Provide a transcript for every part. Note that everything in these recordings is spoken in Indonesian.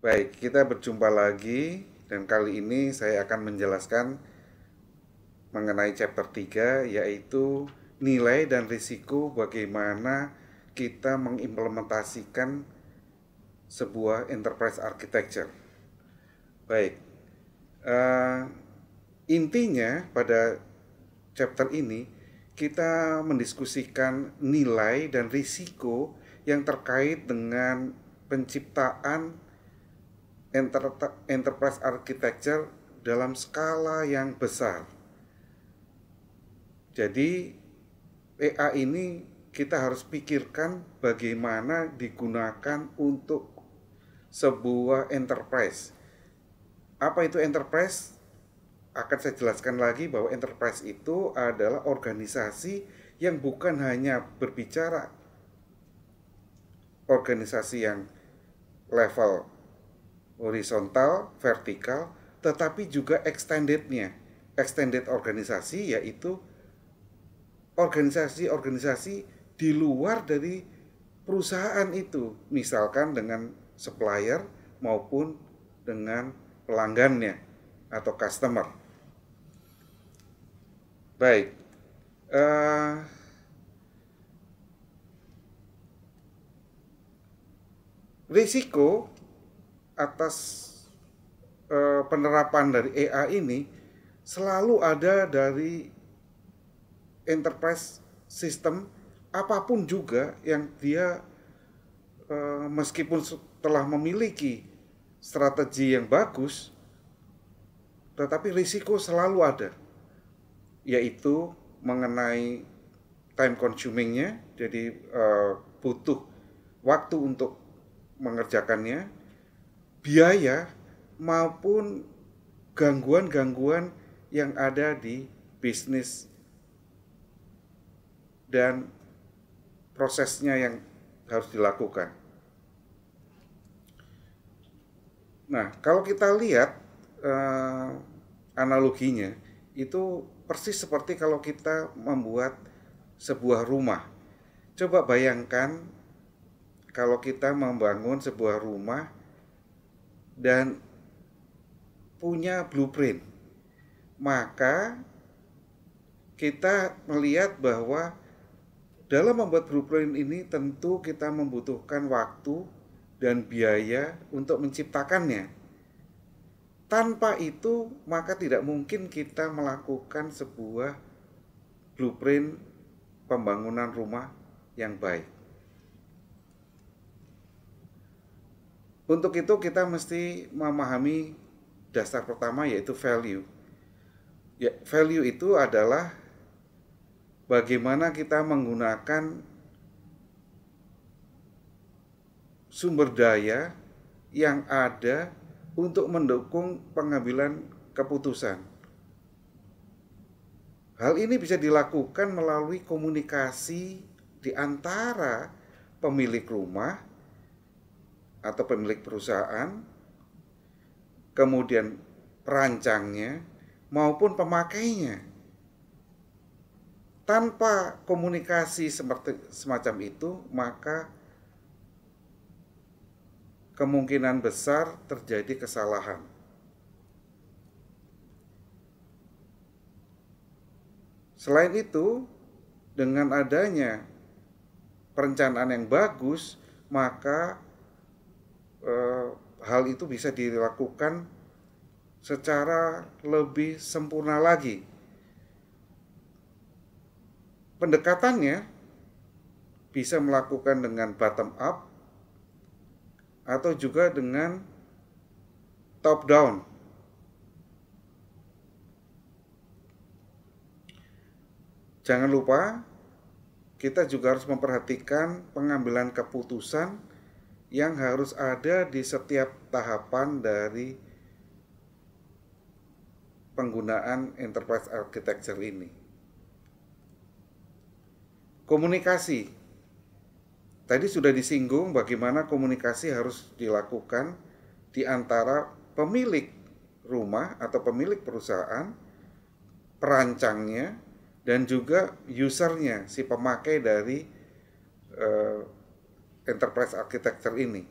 Baik, kita berjumpa lagi dan kali ini saya akan menjelaskan mengenai chapter 3 yaitu nilai dan risiko bagaimana kita mengimplementasikan sebuah enterprise architecture. Baik, uh, intinya pada chapter ini kita mendiskusikan nilai dan risiko yang terkait dengan penciptaan enter enterprise architecture dalam skala yang besar. Jadi AI ini kita harus pikirkan bagaimana digunakan untuk sebuah enterprise. Apa itu enterprise? Akan saya jelaskan lagi bahwa enterprise itu adalah organisasi yang bukan hanya berbicara organisasi yang level horizontal, vertikal, tetapi juga extended-nya. Extended organisasi yaitu organisasi-organisasi di luar dari perusahaan itu, misalkan dengan supplier maupun dengan pelanggannya atau customer. Baik, uh, risiko atas uh, penerapan dari AI ini selalu ada dari enterprise system apapun juga yang dia uh, meskipun telah memiliki strategi yang bagus tetapi risiko selalu ada yaitu mengenai time consumingnya jadi uh, butuh waktu untuk mengerjakannya biaya maupun gangguan-gangguan yang ada di bisnis dan prosesnya yang harus dilakukan. Nah, kalau kita lihat eh, analoginya, itu persis seperti kalau kita membuat sebuah rumah. Coba bayangkan kalau kita membangun sebuah rumah dan punya blueprint. Maka kita melihat bahwa dalam membuat blueprint ini tentu kita membutuhkan waktu dan biaya untuk menciptakannya. Tanpa itu, maka tidak mungkin kita melakukan sebuah blueprint pembangunan rumah yang baik. Untuk itu kita mesti memahami dasar pertama yaitu value. Ya, value itu adalah bagaimana kita menggunakan sumber daya yang ada untuk mendukung pengambilan keputusan. Hal ini bisa dilakukan melalui komunikasi di antara pemilik rumah atau pemilik perusahaan, kemudian perancangnya maupun pemakainya. Tanpa komunikasi seperti semacam itu, maka kemungkinan besar terjadi kesalahan. Selain itu, dengan adanya perencanaan yang bagus, maka Eh, hal itu bisa dilakukan secara lebih sempurna lagi. Pendekatannya bisa melakukan dengan bottom up atau juga dengan top down. Jangan lupa kita juga harus memperhatikan pengambilan keputusan yang harus ada di setiap tahapan dari penggunaan enterprise architecture ini. Komunikasi. Tadi sudah disinggung bagaimana komunikasi harus dilakukan di antara pemilik rumah atau pemilik perusahaan, perancangnya, dan juga usernya, si pemakai dari eh, enterprise architecture ini.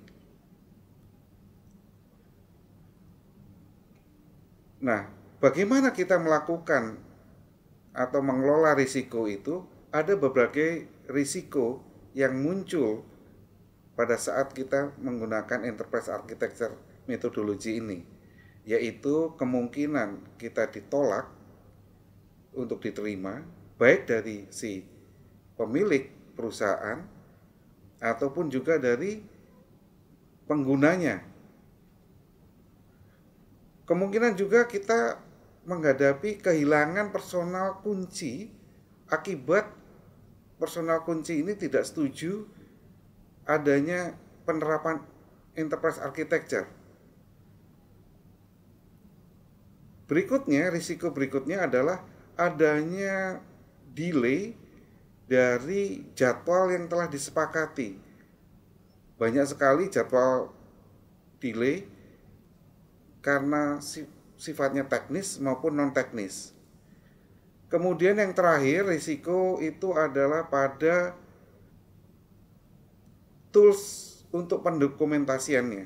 Nah, bagaimana kita melakukan atau mengelola risiko itu? Ada beberapa risiko yang muncul pada saat kita menggunakan enterprise architecture metodologi ini, yaitu kemungkinan kita ditolak untuk diterima baik dari si pemilik perusahaan ataupun juga dari penggunanya. Kemungkinan juga kita menghadapi kehilangan personal kunci akibat personal kunci ini tidak setuju adanya penerapan enterprise architecture. Berikutnya, risiko berikutnya adalah adanya delay dari jadwal yang telah disepakati. Banyak sekali jadwal delay karena sifatnya teknis maupun non teknis. Kemudian yang terakhir risiko itu adalah pada tools untuk pendokumentasiannya.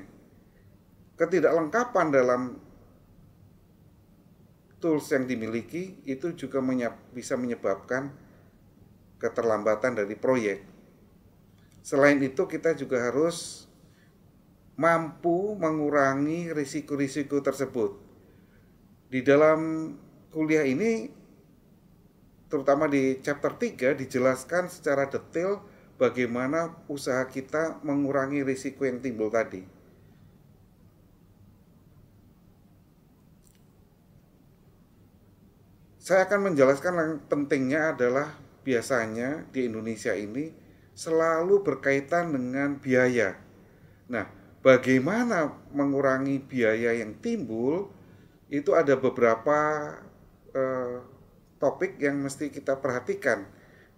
Ketidaklengkapan dalam tools yang dimiliki itu juga menyeb bisa menyebabkan keterlambatan dari proyek. Selain itu kita juga harus mampu mengurangi risiko-risiko tersebut. Di dalam kuliah ini terutama di chapter 3 dijelaskan secara detail bagaimana usaha kita mengurangi risiko yang timbul tadi. Saya akan menjelaskan yang pentingnya adalah biasanya di Indonesia ini selalu berkaitan dengan biaya. Nah, bagaimana mengurangi biaya yang timbul? Itu ada beberapa eh, topik yang mesti kita perhatikan.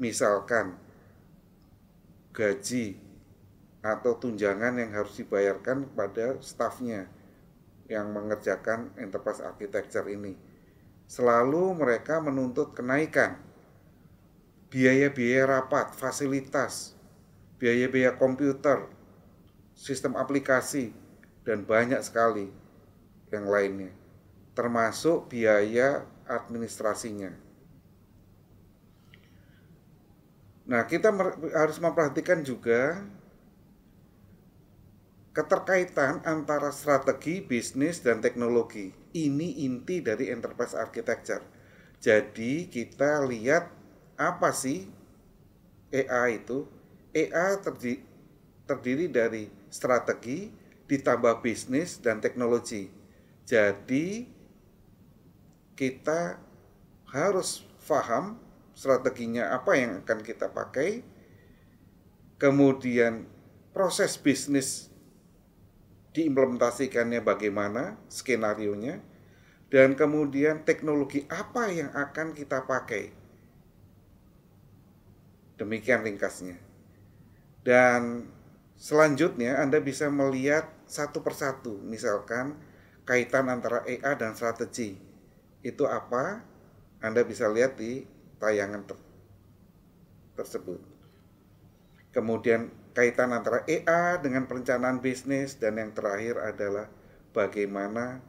Misalkan gaji atau tunjangan yang harus dibayarkan kepada stafnya yang mengerjakan enterprise architecture ini. Selalu mereka menuntut kenaikan biaya-biaya rapat, fasilitas, biaya-biaya komputer, sistem aplikasi, dan banyak sekali yang lainnya, termasuk biaya administrasinya. Nah, kita harus memperhatikan juga keterkaitan antara strategi, bisnis, dan teknologi. Ini inti dari enterprise architecture. Jadi, kita lihat apa sih EA itu? EA terdiri, terdiri dari strategi ditambah bisnis dan teknologi. Jadi kita harus paham strateginya apa yang akan kita pakai. Kemudian proses bisnis diimplementasikannya bagaimana, skenario nya dan kemudian teknologi apa yang akan kita pakai. Demikian ringkasnya. Dan selanjutnya Anda bisa melihat satu persatu, misalkan kaitan antara EA dan strategi. Itu apa? Anda bisa lihat di tayangan ter tersebut. Kemudian kaitan antara EA dengan perencanaan bisnis dan yang terakhir adalah bagaimana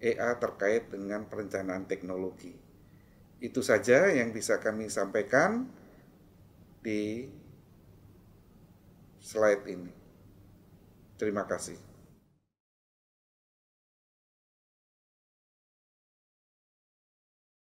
EA terkait dengan perencanaan teknologi. Itu saja yang bisa kami sampaikan di slide ini. Terima kasih.